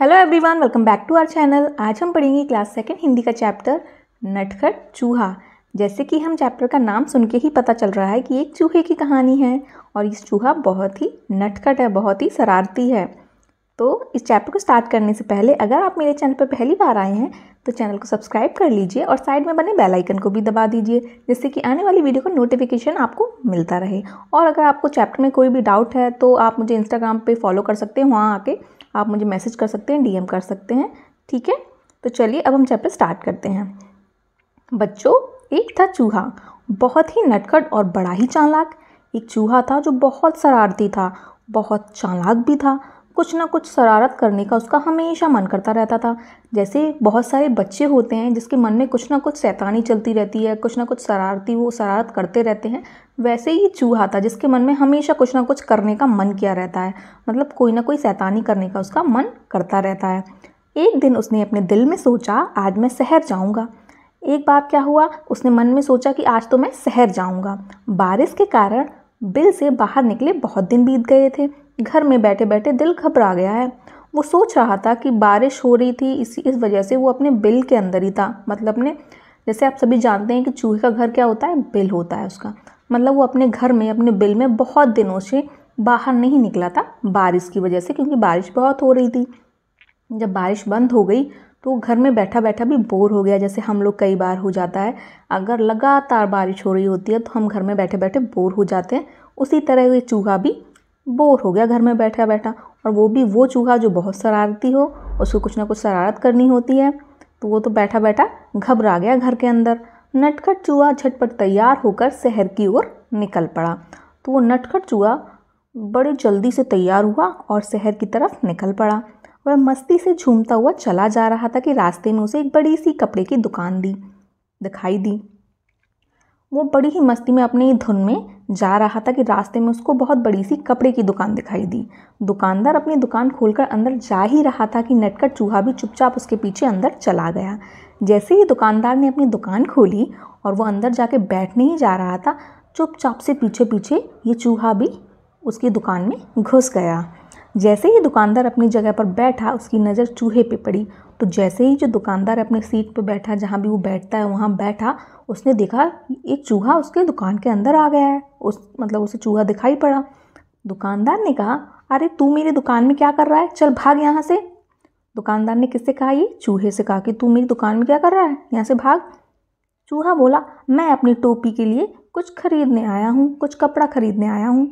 hello everyone welcome back to our channel आज हम पढ़ेंगे क्लास सेकेंड हिंदी का चैप्टर नटखट चूहा जैसे कि हम चैप्टर का नाम सुन के ही पता चल रहा है कि एक चूहे की कहानी है और इस चूहा बहुत ही नटखट है बहुत ही शरारती है तो इस चैप्टर को स्टार्ट करने से पहले अगर आप मेरे चैनल पर पहली बार आए हैं तो चैनल को सब्सक्राइब कर लीजिए और साइड में बने बेल आइकन को भी दबा दीजिए जिससे कि आने वाली वीडियो का नोटिफिकेशन आपको मिलता रहे और अगर आपको चैप्टर में कोई भी डाउट है तो आप मुझे इंस्टाग्राम पे फॉलो कर सकते हैं वहाँ आके आप मुझे मैसेज कर सकते हैं डीएम कर सकते हैं ठीक है तो चलिए अब हम चैप्टर स्टार्ट करते हैं बच्चों एक था चूहा बहुत ही नटखट और बड़ा ही चालाक एक चूहा था जो बहुत शरारती था बहुत चालाक भी था कुछ ना कुछ शरारत करने का उसका हमेशा मन करता रहता था जैसे बहुत सारे बच्चे होते हैं जिसके मन में कुछ ना कुछ सैतानी चलती रहती है कुछ ना कुछ शरारती वो शरारत करते रहते हैं वैसे ही चूहा था जिसके मन में हमेशा कुछ ना कुछ करने का मन किया रहता है मतलब कोई ना कोई सैतानी करने का उसका मन करता रहता है एक दिन उसने अपने दिल में सोचा आज मैं शहर जाऊँगा एक बार क्या हुआ उसने मन में सोचा कि आज तो मैं शहर जाऊंगा बारिश के कारण बिल से बाहर निकले बहुत दिन बीत गए थे घर में बैठे बैठे दिल घबरा गया है वो सोच रहा था कि बारिश हो रही थी इसी इस वजह से वो अपने बिल के अंदर ही था मतलब अपने जैसे आप सभी जानते हैं कि चूहे का घर क्या होता है बिल होता है उसका मतलब वो अपने घर में अपने बिल में बहुत दिनों से बाहर नहीं निकला था बारिश की वजह से क्योंकि बारिश बहुत हो रही थी जब बारिश बंद हो गई तो घर में बैठा बैठा भी बोर हो गया जैसे हम लोग कई बार हो जाता है अगर लगातार बारिश हो रही होती है तो हम घर में बैठे बैठे बोर हो जाते हैं उसी तरह ये चूहा भी बोर हो गया घर में बैठा बैठा और वो भी वो चूहा जो बहुत शरारती हो उसको कुछ ना कुछ शरारत करनी होती है तो वो तो बैठा बैठा घबरा गया घर के अंदर नटखट चूहा झटपट तैयार होकर शहर की ओर निकल पड़ा तो वो नटखट चूहा बड़े जल्दी से तैयार हुआ और शहर की तरफ निकल पड़ा वह मस्ती से झूमता हुआ चला जा रहा था कि रास्ते में उसे एक बड़ी सी कपड़े की दुकान दी दिखाई दी वो बड़ी ही मस्ती में अपने ही धुन में जा रहा था कि रास्ते में उसको बहुत बड़ी सी कपड़े की दुकान दिखाई दी दुकानदार अपनी दुकान खोलकर अंदर जा ही रहा था कि नटकट चूहा भी चुपचाप उसके पीछे अंदर चला गया जैसे ही दुकानदार ने अपनी दुकान खोली और वो अंदर जाके बैठने ही जा रहा था चुपचाप से पीछे पीछे ये चूहा भी उसकी दुकान में घुस गया जैसे ही दुकानदार अपनी जगह पर बैठा उसकी नज़र चूहे पे पड़ी तो जैसे ही जो दुकानदार अपनी सीट पर बैठा जहाँ भी वो बैठता है वहाँ बैठा उसने देखा एक चूहा उसके दुकान के अंदर आ गया है उस मतलब उसे चूहा दिखाई पड़ा दुकानदार ने कहा अरे तू मेरी दुकान में क्या कर रहा है चल भाग यहाँ से दुकानदार ने किससे कहा ये चूहे से कहा कि तू मेरी दुकान में क्या कर रहा है यहाँ से भाग चूहा बोला मैं अपनी टोपी के लिए कुछ खरीदने आया हूँ कुछ कपड़ा खरीदने आया हूँ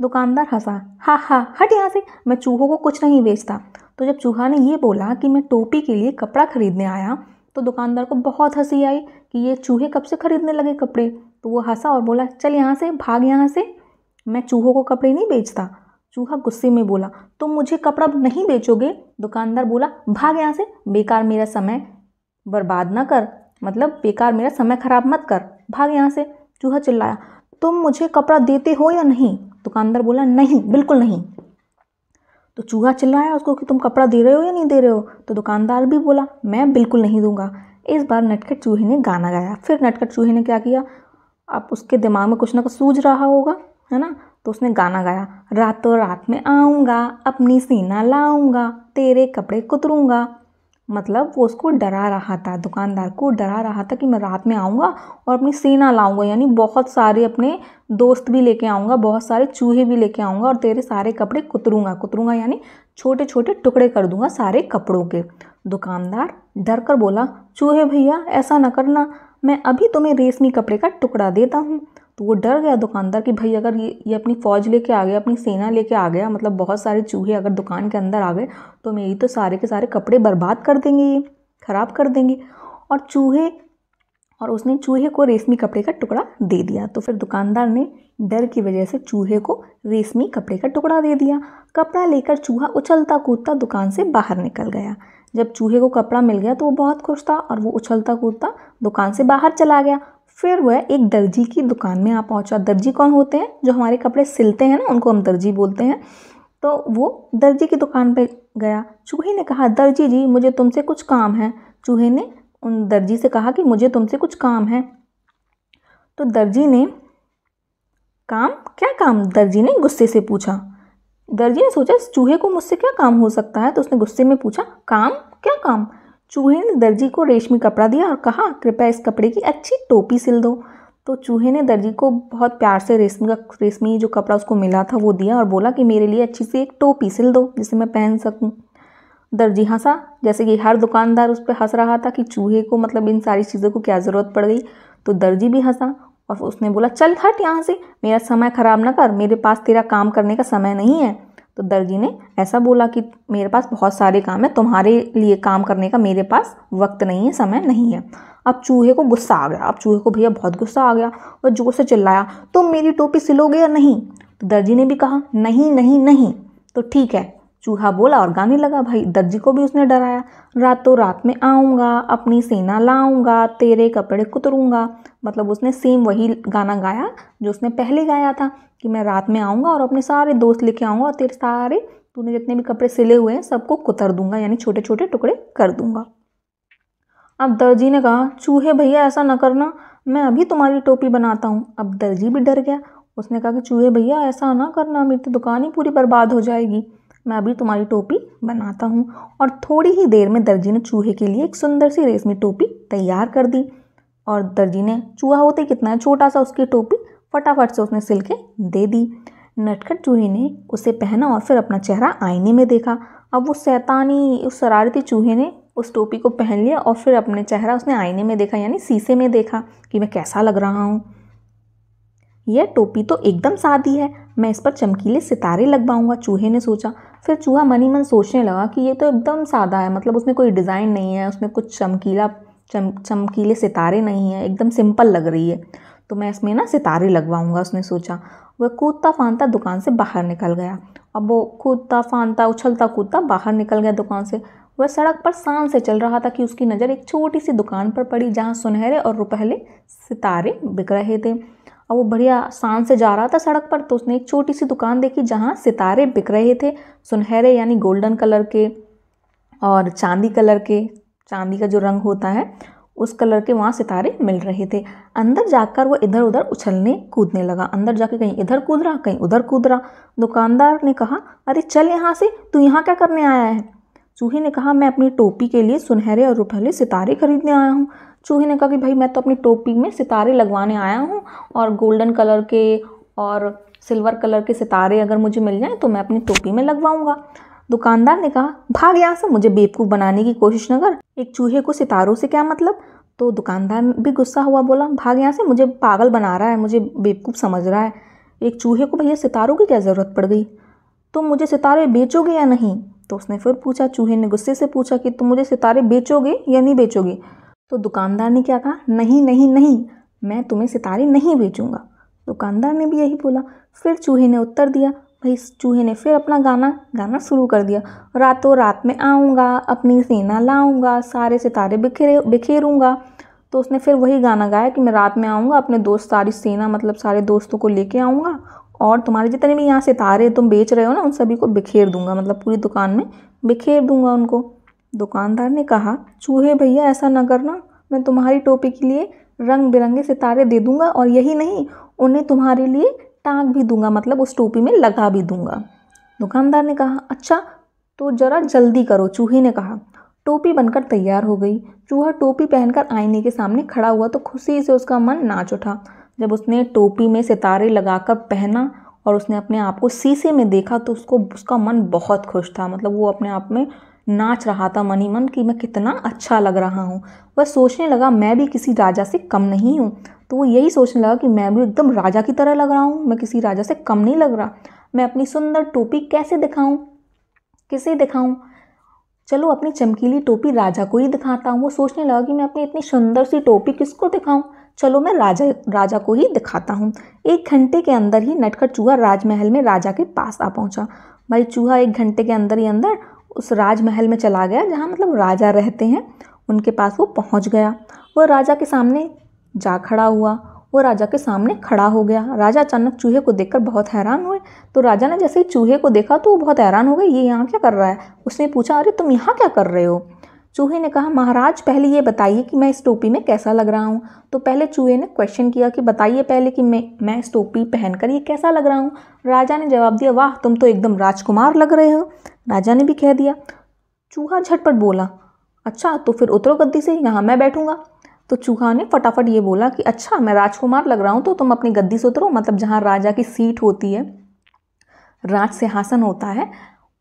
दुकानदार हंसा हा हा हट यहाँ से मैं चूहों को कुछ नहीं बेचता तो जब चूहा ने ये बोला कि मैं टोपी के लिए कपड़ा खरीदने आया तो दुकानदार को बहुत हंसी आई कि ये चूहे कब से खरीदने लगे कपड़े तो वो हंसा और बोला चल यहाँ से भाग यहाँ से मैं चूहों को कपड़े नहीं बेचता चूहा गुस्से में बोला तुम तो मुझे कपड़ा नहीं बेचोगे दुकानदार बोला भाग यहाँ से बेकार मेरा समय बर्बाद ना कर मतलब बेकार मेरा समय ख़राब मत कर भाग यहाँ से चूहा चिल्लाया तुम मुझे कपड़ा देते हो या नहीं दुकानदार बोला नहीं बिल्कुल नहीं तो चूहा चिल्लाया उसको कि तुम कपड़ा दे रहे हो या नहीं दे रहे हो तो दुकानदार भी बोला मैं बिल्कुल नहीं दूंगा इस बार नटखट चूहे ने गाना गाया फिर नटखट चूहे ने क्या किया अब उसके दिमाग में कुछ ना कुछ सूझ रहा होगा है ना तो उसने गाना गाया रातों रात में आऊँगा अपनी सीना लाऊँगा तेरे कपड़े कुतरूँगा मतलब वो उसको डरा रहा था दुकानदार को डरा रहा था कि मैं रात में आऊँगा और अपनी सेना लाऊँगा यानी बहुत सारे अपने दोस्त भी लेके आऊँगा बहुत सारे चूहे भी लेके आऊँगा और तेरे सारे कपड़े कुतरूँगा कुतरूँगा यानी छोटे छोटे टुकड़े कर दूँगा सारे कपड़ों के दुकानदार डर कर बोला चूहे भैया ऐसा ना करना मैं अभी तुम्हें रेशमी कपड़े का टुकड़ा देता हूँ तो वो डर गया दुकानदार कि भाई अगर ये ये अपनी फ़ौज लेके आ गया अपनी सेना लेके आ गया मतलब बहुत सारे चूहे अगर दुकान के अंदर आ गए तो मेरी तो सारे के सारे कपड़े बर्बाद कर देंगे ये ख़राब कर देंगे और चूहे और उसने चूहे को रेशमी कपड़े का टुकड़ा दे दिया तो फिर दुकानदार ने डर की वजह से चूहे को रेशमी कपड़े का टुकड़ा दे दिया कपड़ा लेकर चूहा उछलता कूदता दुकान से बाहर निकल गया जब चूहे को कपड़ा मिल गया तो वो बहुत खुश था और वो उछलता कूदता दुकान से बाहर चला गया फिर वह एक दर्जी की दुकान में आ पहुंचा दर्जी कौन होते हैं जो हमारे कपड़े सिलते हैं ना उनको हम दर्जी बोलते हैं तो वो दर्जी की दुकान पे गया चूहे ने कहा दर्जी जी मुझे तुमसे कुछ काम है चूहे ने उन दर्जी से कहा कि मुझे तुमसे कुछ काम है तो दर्जी ने काम क्या काम दर्जी ने गुस्से से पूछा दर्जी ने सोचा चूहे को मुझसे क्या काम हो सकता है तो उसने गुस्से में पूछा काम क्या काम चूहे ने दर्जी को रेशमी कपड़ा दिया और कहा कृपया इस कपड़े की अच्छी टोपी सिल दो तो चूहे ने दर्जी को बहुत प्यार से रेशमी का रेशमी जो कपड़ा उसको मिला था वो दिया और बोला कि मेरे लिए अच्छी सी एक टोपी सिल दो जिसे मैं पहन सकूँ दर्जी हंसा जैसे कि हर दुकानदार उस पर हंस रहा था कि चूहे को मतलब इन सारी चीज़ों को क्या ज़रूरत पड़ गई तो दर्जी भी हंसा और उसने बोला चल हट यहाँ से मेरा समय ख़राब ना कर मेरे पास तेरा काम करने का समय नहीं है तो दर्जी ने ऐसा बोला कि मेरे पास बहुत सारे काम है तुम्हारे लिए काम करने का मेरे पास वक्त नहीं है समय नहीं है अब चूहे को गुस्सा आ गया अब चूहे को भैया बहुत गुस्सा आ गया और जोर से चिल्लाया तुम मेरी टोपी सिलोगे या नहीं तो दर्जी ने भी कहा नहीं नहीं नहीं तो ठीक है चूहा बोला और गाने लगा भाई दर्जी को भी उसने डराया रातों रात में आऊँगा अपनी सेना लाऊँगा तेरे कपड़े कुतरूँगा मतलब उसने सेम वही गाना गाया जो उसने पहले गाया था कि मैं रात में आऊँगा और अपने सारे दोस्त लेके आऊँगा और तेरे सारे तूने जितने भी कपड़े सिले हुए हैं सबको कुतर दूंगा यानी छोटे छोटे टुकड़े कर दूंगा अब दर्जी ने कहा चूहे भैया ऐसा ना करना मैं अभी तुम्हारी टोपी बनाता हूँ अब दर्जी भी डर गया उसने कहा कि चूहे भैया ऐसा ना करना मेरी तो दुकान ही पूरी बर्बाद हो जाएगी मैं अभी तुम्हारी टोपी बनाता हूँ और थोड़ी ही देर में दर्जी ने चूहे के लिए एक सुंदर सी रेशमी टोपी तैयार कर दी और दर्जी ने चूहा होते कितना है छोटा सा उसकी टोपी फटाफट से उसने सिल के दे दी नटखट चूहे ने उसे पहना और फिर अपना चेहरा आईने में देखा अब वो सैतानी उस शरारती चूहे ने उस टोपी को पहन लिया और फिर अपने चेहरा उसने आईने में देखा यानी शीशे में देखा कि मैं कैसा लग रहा हूँ यह टोपी तो एकदम सादी है मैं इस पर चमकीले सितारे लगवाऊंगा चूहे ने सोचा फिर चूहा मनी मन सोचने लगा कि ये तो एकदम सादा है मतलब उसमें कोई डिज़ाइन नहीं है उसमें कुछ चमकीला चम चमकीले सितारे नहीं है एकदम सिंपल लग रही है तो मैं इसमें ना सितारे लगवाऊंगा उसने सोचा वह कूदता फानता दुकान से बाहर निकल गया अब वो कूदता फानता उछलता कूदता बाहर निकल गया दुकान से वह सड़क पर शान से चल रहा था कि उसकी नज़र एक छोटी सी दुकान पर पड़ी जहाँ सुनहरे और रुपहले सितारे बिक रहे थे और वो बढ़िया शान से जा रहा था सड़क पर तो उसने एक छोटी सी दुकान देखी जहाँ सितारे बिक रहे थे सुनहरे यानी गोल्डन कलर के और चांदी कलर के चांदी का जो रंग होता है उस कलर के वहाँ सितारे मिल रहे थे अंदर जाकर वो इधर उधर उछलने कूदने लगा अंदर जाके कहीं इधर कूद रहा कहीं उधर कूद रहा दुकानदार ने कहा अरे चल यहाँ से तू यहाँ क्या करने आया है चूहे ने कहा मैं अपनी टोपी के लिए सुनहरे और रुपहले सितारे खरीदने आया हूँ चूहे ने कहा कि भाई मैं तो अपनी टोपी में सितारे लगवाने आया हूँ और गोल्डन कलर के और सिल्वर कलर के सितारे अगर मुझे मिल जाएँ तो मैं अपनी टोपी में लगवाऊँगा दुकानदार ने कहा भाग यहाँ से मुझे बेवकूफ़ बनाने की कोशिश न कर एक चूहे को सितारों से क्या मतलब तो दुकानदार भी गुस्सा हुआ बोला भाग यहाँ से मुझे पागल बना रहा है मुझे बेवकूफ़ समझ रहा है एक चूहे को भैया सितारों की क्या ज़रूरत पड़ गई तुम तो मुझे सितारे बेचोगे या नहीं तो उसने फिर पूछा चूहे ने गुस्से से पूछा कि तुम मुझे सितारे बेचोगे या नहीं बेचोगे तो दुकानदार ने क्या कहा नहीं नहीं नहीं मैं तुम्हें सितारे नहीं बेचूंगा दुकानदार ने भी यही बोला फिर चूहे ने उत्तर दिया भाई चूहे ने फिर अपना गाना गाना शुरू कर दिया रातों रात में आऊँगा अपनी सेना लाऊँगा सारे सितारे बिखेरे बिखेरूँगा तो उसने फिर वही गाना गाया कि मैं रात में आऊँगा अपने दोस्त सारी सेना मतलब सारे दोस्तों को लेके आऊँगा और तुम्हारे जितने भी यहाँ सितारे तुम बेच रहे हो ना उन सभी को बिखेर दूंगा मतलब पूरी दुकान में बिखेर दूंगा उनको दुकानदार ने कहा चूहे भैया ऐसा ना करना मैं तुम्हारी टोपी के लिए रंग बिरंगे सितारे दे दूंगा और यही नहीं उन्हें तुम्हारे लिए टाँग भी दूंगा मतलब उस टोपी में लगा भी दूंगा दुकानदार ने कहा अच्छा तो ज़रा जल्दी करो चूहे ने कहा टोपी बनकर तैयार हो गई चूहा टोपी पहनकर आईने के सामने खड़ा हुआ तो खुशी से उसका मन नाच उठा जब उसने टोपी में सितारे लगाकर पहना और उसने अपने आप को शीशे में देखा तो उसको उसका मन बहुत खुश था मतलब वो अपने आप में नाच रहा था मन ही मन कि मैं कितना अच्छा लग रहा हूँ वह सोचने लगा मैं भी किसी राजा से कम नहीं हूँ तो वो यही सोचने लगा कि मैं भी एकदम राजा की तरह लग रहा हूँ मैं किसी राजा से कम नहीं लग रहा मैं अपनी सुंदर टोपी कैसे दिखाऊँ किसे दिखाऊँ चलो अपनी चमकीली टोपी राजा को ही दिखाता हूँ वो सोचने लगा कि मैं अपनी इतनी सुंदर सी टोपी किसको दिखाऊँ चलो मैं राजा राजा को ही दिखाता हूँ एक घंटे के अंदर ही नटखट चूहा राजमहल में राजा के पास आ पहुँचा भाई चूहा एक घंटे के अंदर ही अंदर उस राजमहल में चला गया जहाँ मतलब राजा रहते हैं उनके पास वो पहुँच गया वो राजा के सामने जा खड़ा हुआ वो राजा के सामने खड़ा हो गया राजा अचानक चूहे को देखकर बहुत हैरान हुए तो राजा ने जैसे ही चूहे को देखा तो वो बहुत हैरान हो गए ये यहाँ क्या कर रहा है उसने पूछा अरे तुम यहाँ क्या कर रहे हो चूहे ने कहा महाराज पहले ये बताइए कि मैं इस टोपी में कैसा लग रहा हूँ तो पहले चूहे ने क्वेश्चन किया कि बताइए पहले कि मैं मैं इस टोपी पहनकर ये कैसा लग रहा हूँ राजा ने जवाब दिया वाह तुम तो एकदम राजकुमार लग रहे हो राजा ने भी कह दिया चूहा झटपट बोला अच्छा तो फिर उतरो गद्दी से यहाँ मैं बैठूँगा तो चूहा ने फटाफट ये बोला कि अच्छा मैं राजकुमार लग रहा हूँ तो तुम अपनी गद्दी से उतरो मतलब जहाँ राजा की सीट होती है राज सिंहासन होता है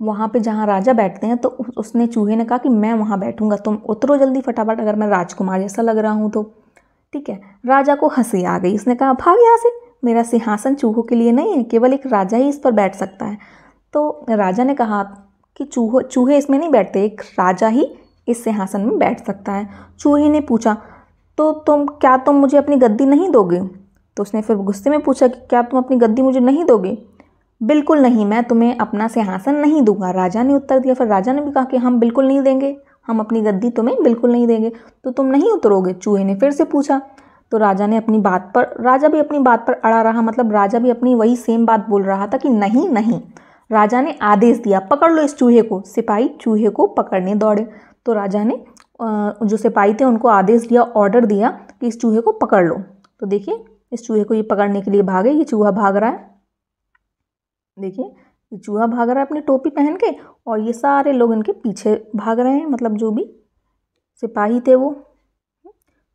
वहाँ पे जहाँ राजा बैठते हैं तो उसने चूहे ने कहा कि मैं वहाँ बैठूँगा तुम उतरो जल्दी फटाफट अगर मैं राजकुमार जैसा लग रहा हूँ तो ठीक है राजा को हंसी आ गई उसने कहा भाग यहाँ से मेरा सिंहासन चूहों के लिए नहीं है केवल एक राजा ही इस पर बैठ सकता है तो राजा ने कहा कि चूहो चूहे इसमें नहीं बैठते एक राजा ही इस सिंहासन में बैठ सकता है चूहे ने पूछा तो तुम क्या तुम मुझे अपनी गद्दी नहीं दोगे तो उसने फिर गुस्से में पूछा कि क्या तुम अपनी गद्दी मुझे नहीं दोगे बिल्कुल नहीं मैं तुम्हें अपना सिंहासन नहीं दूंगा राजा ने उत्तर दिया फिर राजा ने भी कहा कि हम बिल्कुल नहीं देंगे हम अपनी गद्दी तुम्हें बिल्कुल नहीं देंगे तो तुम नहीं उतरोगे चूहे ने फिर से पूछा तो राजा ने अपनी बात पर राजा भी अपनी बात पर अड़ा रहा मतलब राजा भी अपनी वही सेम बात बोल रहा था कि नहीं नहीं राजा ने आदेश दिया पकड़ लो इस चूहे को सिपाही चूहे को पकड़ने दौड़े तो राजा ने जो सिपाही थे उनको आदेश दिया ऑर्डर दिया कि इस चूहे को पकड़ लो तो देखिए इस चूहे को ये पकड़ने के लिए भागे ये चूहा भाग रहा है देखिए ये चूहा भाग रहा है अपनी टोपी पहन के और ये सारे लोग इनके पीछे भाग रहे हैं मतलब जो भी सिपाही थे वो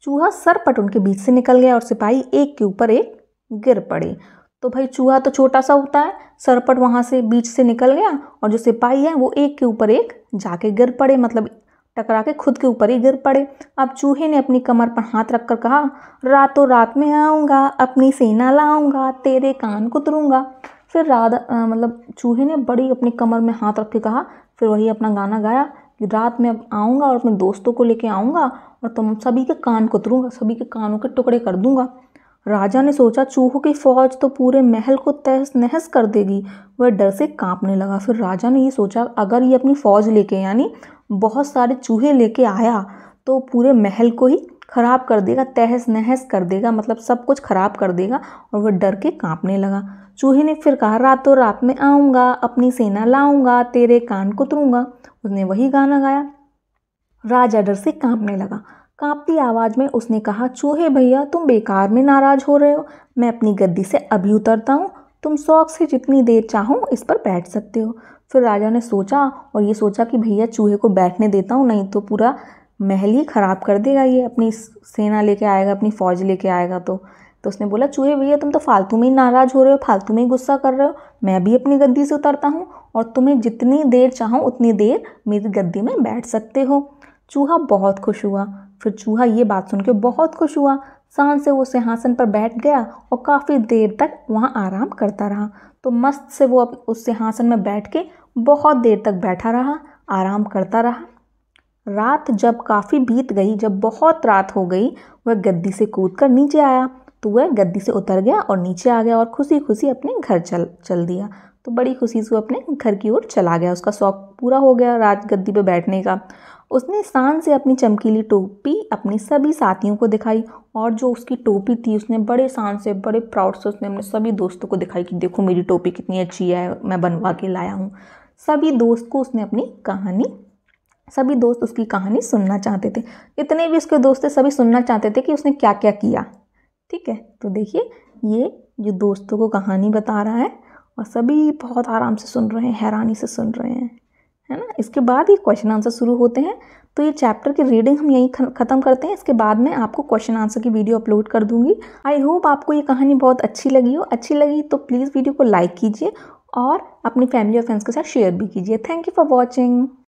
चूहा सरपट उनके बीच से निकल गया और सिपाही एक के ऊपर एक गिर पड़े तो भाई चूहा तो छोटा सा होता है सरपट वहाँ से बीच से निकल गया और जो सिपाही है वो एक के ऊपर एक जाके गिर पड़े मतलब टकरा के खुद के ऊपर ही गिर पड़े अब चूहे ने अपनी कमर पर हाथ रखकर कहा रातों रात में आऊँगा अपनी सेना लाऊँगा तेरे कान कुतरूँगा फिर राधा मतलब चूहे ने बड़ी अपनी कमर में हाथ रख के कहा फिर वही अपना गाना गाया कि रात में अब आऊँगा और अपने दोस्तों को लेके आऊँगा और तुम सभी के कान कुतरूँगा सभी के कानों के टुकड़े कर दूँगा राजा ने सोचा चूहों की फौज तो पूरे महल को तहस नहस कर देगी वह डर से कांपने लगा फिर राजा ने ये सोचा अगर ये अपनी फौज लेके यानी बहुत सारे चूहे लेके आया तो पूरे महल को ही ख़राब कर देगा तहस नहस कर देगा मतलब सब कुछ ख़राब कर देगा और वह डर के कांपने लगा चूहे ने फिर कहा रातों रात में आऊँगा अपनी सेना लाऊंगा तेरे कान कुतरूंगा उसने वही गाना गाया राजा डर से कांपने लगा कांपती आवाज़ में उसने कहा चूहे भैया तुम बेकार में नाराज़ हो रहे हो मैं अपनी गद्दी से अभी उतरता हूँ तुम शौक से जितनी देर चाहो इस पर बैठ सकते हो फिर राजा ने सोचा और ये सोचा कि भैया चूहे को बैठने देता हूँ नहीं तो पूरा महल ही ख़राब कर देगा ये अपनी सेना लेके आएगा अपनी फ़ौज लेके आएगा तो तो उसने बोला चूहे भैया तुम तो फालतू में ही नाराज़ हो रहे हो फालतू में ही गुस्सा कर रहे हो मैं भी अपनी गद्दी से उतरता हूँ और तुम्हें जितनी देर चाहो उतनी देर मेरी गद्दी में बैठ सकते हो चूहा बहुत खुश हुआ फिर चूहा ये बात सुन के बहुत खुश हुआ शान से वो सिंहासन पर बैठ गया और काफ़ी देर तक वहाँ आराम करता रहा तो मस्त से वो उस सिंहासन में बैठ के बहुत देर तक बैठा रहा आराम करता रहा रात जब काफ़ी बीत गई जब बहुत रात हो गई वह गद्दी से कूद कर नीचे आया तो वह गद्दी से उतर गया और नीचे आ गया और खुशी खुशी अपने घर चल चल दिया तो बड़ी खुशी से वो अपने घर की ओर चला गया उसका शौक पूरा हो गया राज गद्दी पर बैठने का उसने शान से अपनी चमकीली टोपी अपने सभी साथियों को दिखाई और जो उसकी टोपी थी उसने बड़े शान से बड़े प्राउड से उसने अपने सभी दोस्तों को दिखाई कि देखो मेरी टोपी कितनी अच्छी है मैं बनवा के लाया हूँ सभी दोस्त को उसने अपनी कहानी सभी दोस्त उसकी कहानी सुनना चाहते थे इतने भी उसके दोस्त थे सभी सुनना चाहते थे कि उसने क्या क्या किया ठीक है तो देखिए ये जो दोस्तों को कहानी बता रहा है और सभी बहुत आराम से सुन रहे हैं हैरानी से सुन रहे हैं है ना इसके बाद ये क्वेश्चन आंसर शुरू होते हैं तो ये चैप्टर की रीडिंग हम यहीं ख़त्म करते हैं इसके बाद मैं आपको क्वेश्चन आंसर की वीडियो अपलोड कर दूंगी आई होप आपको ये कहानी बहुत अच्छी लगी हो अच्छी लगी तो प्लीज़ वीडियो को लाइक कीजिए और अपनी फैमिली और फ्रेंड्स के साथ शेयर भी कीजिए थैंक यू फॉर वॉचिंग